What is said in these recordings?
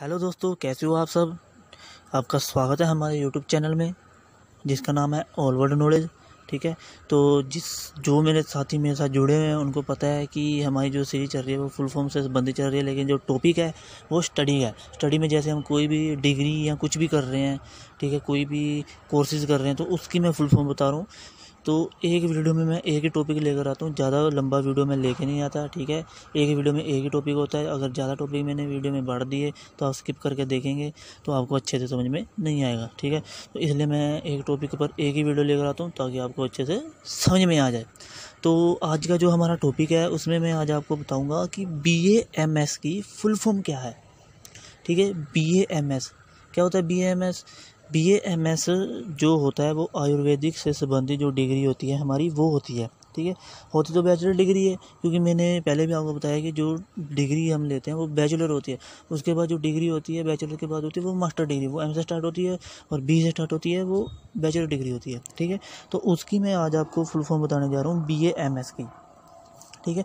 hello दोस्तों कैसे हो आप सब आपका स्वागत है हमारे यूट्यूब चैनल में जिसका नाम है ऑल वर्ल्ड नॉलेज ठीक है तो जिस जो मेरे साथी मेरे साथ जुड़े हुए हैं उनको पता है कि हमारी जो सीरीज चल रही है वो फुल फॉर्म से संबंधित चल रही है लेकिन जो टॉपिक है वो स्टडी है स्टडी में जैसे हम कोई भी डिग्री या कुछ भी कर रहे हैं ठीक है कोई भी कोर्सेज कर रहे हैं तो उसकी मैं फुल फॉर्म बता रहा हूँ तो एक वीडियो में मैं एक ही टॉपिक लेकर आता हूँ ज़्यादा लंबा वीडियो में लेके नहीं आता ठीक है एक वीडियो में एक ही टॉपिक होता है अगर ज़्यादा टॉपिक मैंने वीडियो में बांट दिए तो आप स्किप करके देखेंगे तो आपको अच्छे से समझ में नहीं आएगा ठीक है तो इसलिए मैं एक टॉपिक पर एक ही वीडियो लेकर आता हूँ ताकि आपको अच्छे से समझ में आ जाए तो आज का जो हमारा टॉपिक है उसमें मैं आज आपको बताऊँगा कि बी एम एस की फुल फॉर्म क्या है ठीक है बी एम एस क्या होता है B M S B M S जो होता है वो आयुर्वेदिक से संबंधित जो डिग्री होती है हमारी वो होती है ठीक है होती तो बैचलर डिग्री है क्योंकि मैंने पहले भी आपको बताया कि जो डिग्री हम लेते हैं वो बैचलर होती है उसके बाद जो डिग्री होती है बैचलर के बाद होती है वो मास्टर डिग्री वो एम से स्टार्ट होती है और बी से स्टार्ट होती है वो बैचलर डिग्री होती है ठीक है तो उसकी मैं आज आपको फुल फॉर्म बताने जा रहा हूँ बी एम एस की ठीक है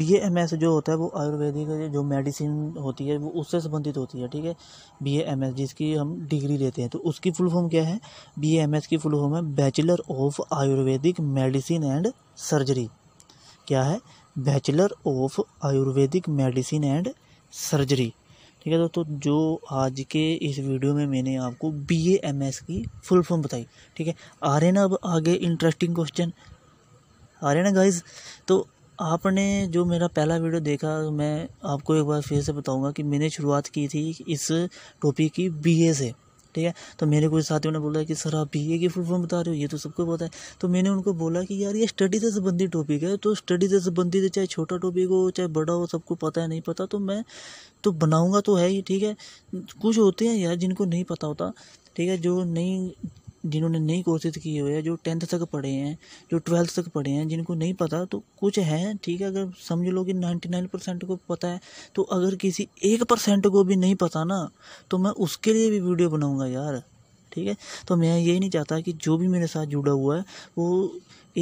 बी एम एस जो होता है वो आयुर्वेदिक जो मेडिसिन होती है वो उससे संबंधित होती है ठीक है बी एम एस जिसकी हम डिग्री लेते हैं तो उसकी फुल फॉर्म क्या है बी एम एस की फुल फॉर्म है bachelor of Ayurvedic medicine and surgery क्या है bachelor of Ayurvedic medicine and surgery ठीक है दोस्तों तो जो आज के इस वीडियो में मैंने आपको बी एम एस की फुल फॉर्म बताई ठीक है आ रहे ना अब आगे इंटरेस्टिंग क्वेश्चन आ रहे ना गाइज तो आपने जो मेरा पहला वीडियो देखा मैं आपको एक बार फिर से बताऊंगा कि मैंने शुरुआत की थी इस टॉपिक की बीए से ठीक है तो मेरे कुछ साथियों ने बोला कि सर आप बी ए की फुल फॉर्म बता रहे हो ये तो सबको पता है तो मैंने उनको बोला कि यार ये स्टडी से संबंधित टॉपिक है तो स्टडी से संबंधित चाहे छोटा टॉपिक हो चाहे बड़ा हो सबको पता है नहीं पता तो मैं तो बनाऊँगा तो है ही ठीक है कुछ होते हैं यार जिनको नहीं पता होता ठीक है जो नहीं जिन्होंने नई कोर्सेज़ किए हुए हैं जो टेंथ तक पढ़े हैं जो ट्वेल्थ तक पढ़े हैं जिनको नहीं पता तो कुछ है ठीक है अगर समझ लो कि नाइन्टी नाइन परसेंट को पता है तो अगर किसी एक परसेंट को भी नहीं पता ना तो मैं उसके लिए भी वीडियो बनाऊँगा यार ठीक है तो मैं ये नहीं चाहता कि जो भी मेरे साथ जुड़ा हुआ है वो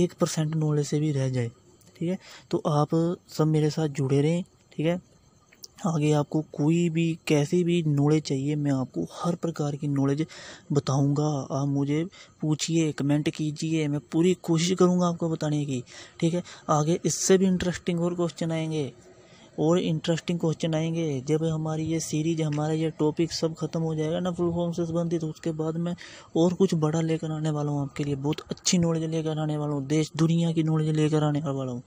एक परसेंट नॉलेज से भी रह जाए ठीक है तो आप सब मेरे साथ जुड़े रहें ठीक है आगे आपको कोई भी कैसे भी नॉलेज चाहिए मैं आपको हर प्रकार की नॉलेज बताऊंगा आप मुझे पूछिए कमेंट कीजिए मैं पूरी कोशिश करूंगा आपको बताने की ठीक है आगे इससे भी इंटरेस्टिंग और क्वेश्चन आएंगे और इंटरेस्टिंग क्वेश्चन आएंगे जब हमारी ये सीरीज हमारा ये टॉपिक सब खत्म हो जाएगा ना फुल फॉर्म से संबंधित उसके बाद मैं और कुछ बड़ा लेकर आने वाला हूँ आपके लिए बहुत अच्छी नॉलेज लेकर आने वाला हूँ देश दुनिया की नॉलेज लेकर आने वाला हूँ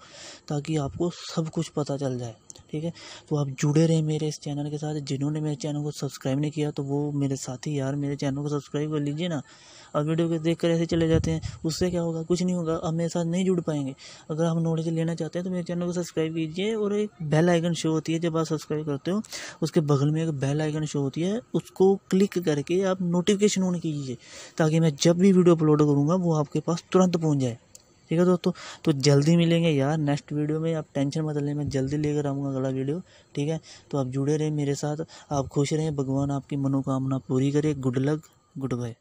ताकि आपको सब कुछ पता चल जाए ठीक है तो आप जुड़े रहे मेरे इस चैनल के साथ जिन्होंने मेरे चैनल को सब्सक्राइब नहीं किया तो वो मेरे साथी यार मेरे चैनल को सब्सक्राइब कर लीजिए ना अब वीडियो को देख कर ऐसे चले जाते हैं उससे क्या होगा कुछ नहीं होगा अब मेरे साथ नहीं जुड़ पाएंगे अगर आप नॉलेज लेना चाहते हैं तो मेरे चैनल को सब्सक्राइब कीजिए और एक बेल आइकन शो होती है जब आप सब्सक्राइब करते हो उसके बगल में एक बेल आइकन शो होती है उसको क्लिक करके आप नोटिफिकेशन ऑन कीजिए ताकि मैं जब भी वीडियो अपलोड करूँगा वो आपके पास तुरंत पहुँच जाए ठीक है दोस्तों तो, तो जल्दी मिलेंगे यार नेक्स्ट वीडियो में आप टेंशन मत लें मैं जल्दी लेकर आऊँगा अगला वीडियो ठीक है तो आप जुड़े रहें मेरे साथ आप खुश रहें भगवान आपकी मनोकामना पूरी करे गुड लक गुड बाय